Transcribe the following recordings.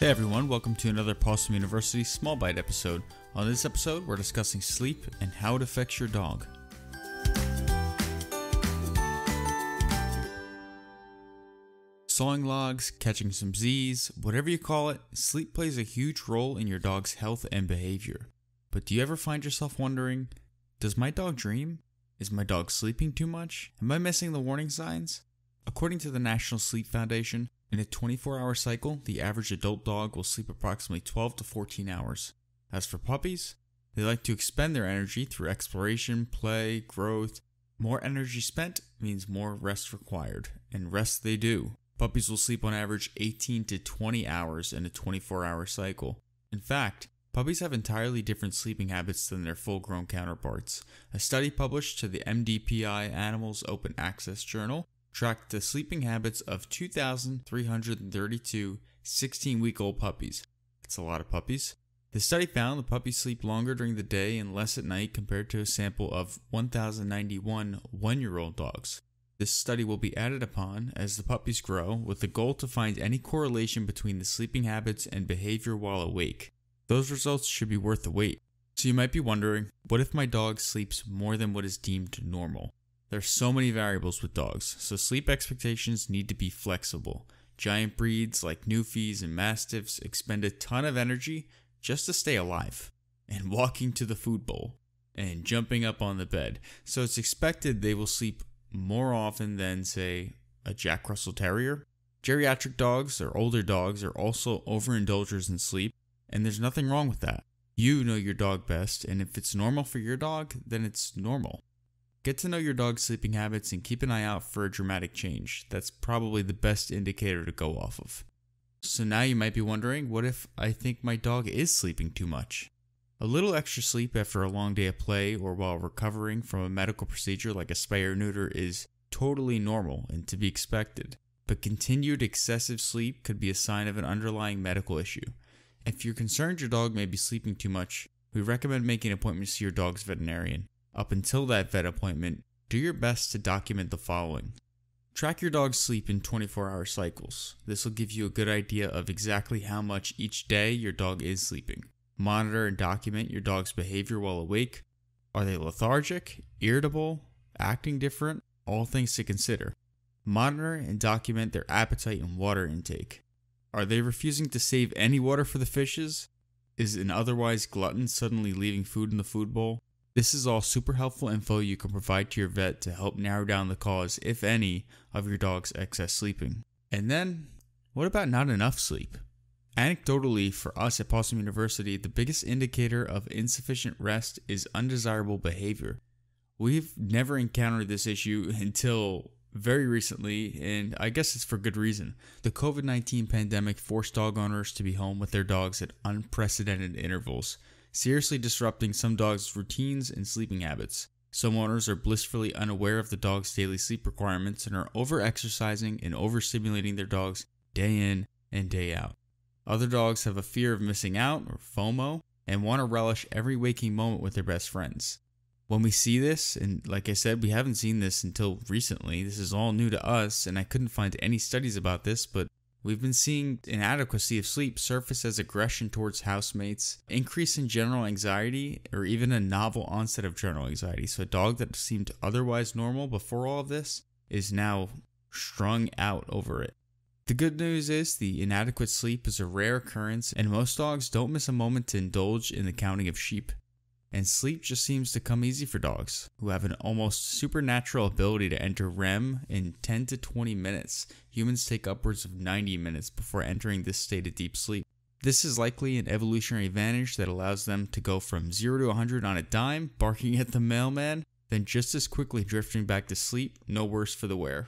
Hey everyone, welcome to another Possum University Small Bite episode. On this episode, we're discussing sleep and how it affects your dog. Sawing logs, catching some Z's, whatever you call it, sleep plays a huge role in your dog's health and behavior. But do you ever find yourself wondering, does my dog dream? Is my dog sleeping too much? Am I missing the warning signs? According to the National Sleep Foundation, in a 24 hour cycle, the average adult dog will sleep approximately 12 to 14 hours. As for puppies, they like to expend their energy through exploration, play, growth. More energy spent means more rest required, and rest they do. Puppies will sleep on average 18 to 20 hours in a 24 hour cycle. In fact, Puppies have entirely different sleeping habits than their full grown counterparts. A study published to the MDPI Animals Open Access Journal tracked the sleeping habits of 2,332 16 week old puppies. That's a lot of puppies. The study found the puppies sleep longer during the day and less at night compared to a sample of 1,091 one year old dogs. This study will be added upon as the puppies grow with the goal to find any correlation between the sleeping habits and behavior while awake. Those results should be worth the wait. So you might be wondering, what if my dog sleeps more than what is deemed normal? There's so many variables with dogs, so sleep expectations need to be flexible. Giant breeds like Newfies and Mastiffs expend a ton of energy just to stay alive, and walking to the food bowl, and jumping up on the bed, so it's expected they will sleep more often than, say, a Jack Russell Terrier. Geriatric dogs or older dogs are also overindulgers in sleep, and there's nothing wrong with that. You know your dog best, and if it's normal for your dog, then it's normal. Get to know your dog's sleeping habits and keep an eye out for a dramatic change. That's probably the best indicator to go off of. So now you might be wondering, what if I think my dog is sleeping too much? A little extra sleep after a long day of play or while recovering from a medical procedure like a spay or neuter is totally normal and to be expected, but continued excessive sleep could be a sign of an underlying medical issue. If you're concerned your dog may be sleeping too much, we recommend making appointments to your dog's veterinarian. Up until that vet appointment, do your best to document the following. Track your dog's sleep in 24 hour cycles. This will give you a good idea of exactly how much each day your dog is sleeping. Monitor and document your dog's behavior while awake. Are they lethargic, irritable, acting different? All things to consider. Monitor and document their appetite and water intake. Are they refusing to save any water for the fishes? Is an otherwise glutton suddenly leaving food in the food bowl? This is all super helpful info you can provide to your vet to help narrow down the cause, if any, of your dog's excess sleeping. And then, what about not enough sleep? Anecdotally, for us at Possum University, the biggest indicator of insufficient rest is undesirable behavior. We've never encountered this issue until very recently, and I guess it's for good reason. The COVID 19 pandemic forced dog owners to be home with their dogs at unprecedented intervals seriously disrupting some dogs' routines and sleeping habits. Some owners are blissfully unaware of the dog's daily sleep requirements and are overexercising and overstimulating their dogs day in and day out. Other dogs have a fear of missing out, or FOMO, and want to relish every waking moment with their best friends. When we see this, and like I said, we haven't seen this until recently, this is all new to us, and I couldn't find any studies about this, but We've been seeing inadequacy of sleep surface as aggression towards housemates, increase in general anxiety, or even a novel onset of general anxiety. So, a dog that seemed otherwise normal before all of this is now strung out over it. The good news is the inadequate sleep is a rare occurrence, and most dogs don't miss a moment to indulge in the counting of sheep and sleep just seems to come easy for dogs who have an almost supernatural ability to enter REM in 10 to 20 minutes. Humans take upwards of 90 minutes before entering this state of deep sleep. This is likely an evolutionary advantage that allows them to go from 0 to 100 on a dime, barking at the mailman, then just as quickly drifting back to sleep, no worse for the wear.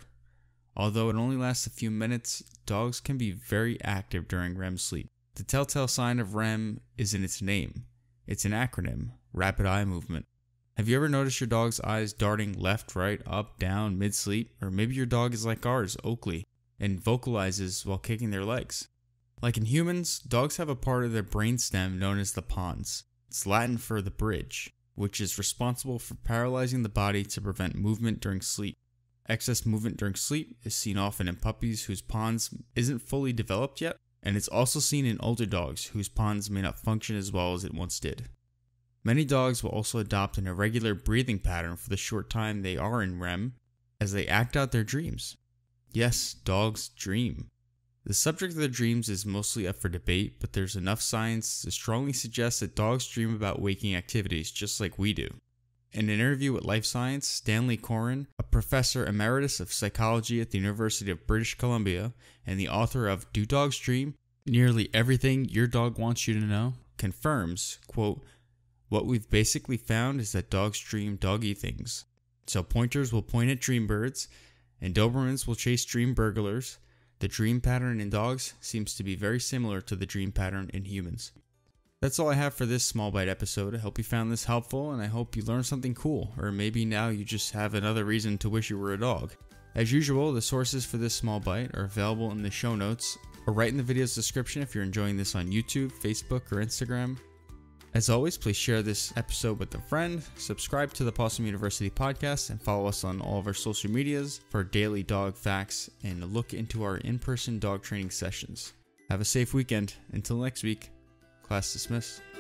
Although it only lasts a few minutes, dogs can be very active during REM sleep. The telltale sign of REM is in its name. It's an acronym, rapid eye movement. Have you ever noticed your dog's eyes darting left, right, up, down, mid sleep? Or maybe your dog is like ours, Oakley, and vocalizes while kicking their legs. Like in humans, dogs have a part of their brainstem known as the pons. It's Latin for the bridge, which is responsible for paralyzing the body to prevent movement during sleep. Excess movement during sleep is seen often in puppies whose pons isn't fully developed yet, and it's also seen in older dogs whose pons may not function as well as it once did. Many dogs will also adopt an irregular breathing pattern for the short time they are in REM as they act out their dreams. Yes, dogs dream. The subject of their dreams is mostly up for debate, but there's enough science to strongly suggest that dogs dream about waking activities just like we do. In an interview with Life Science, Stanley Corin, a professor emeritus of psychology at the University of British Columbia and the author of Do Dogs Dream? Nearly Everything Your Dog Wants You to Know, confirms, quote, what we've basically found is that dogs dream doggy things. So pointers will point at dream birds, and Dobermans will chase dream burglars. The dream pattern in dogs seems to be very similar to the dream pattern in humans. That's all I have for this small bite episode. I hope you found this helpful and I hope you learned something cool, or maybe now you just have another reason to wish you were a dog. As usual, the sources for this small bite are available in the show notes or right in the video's description if you're enjoying this on YouTube, Facebook, or Instagram. As always, please share this episode with a friend, subscribe to the Possum University podcast, and follow us on all of our social medias for daily dog facts and a look into our in person dog training sessions. Have a safe weekend. Until next week. Class dismissed.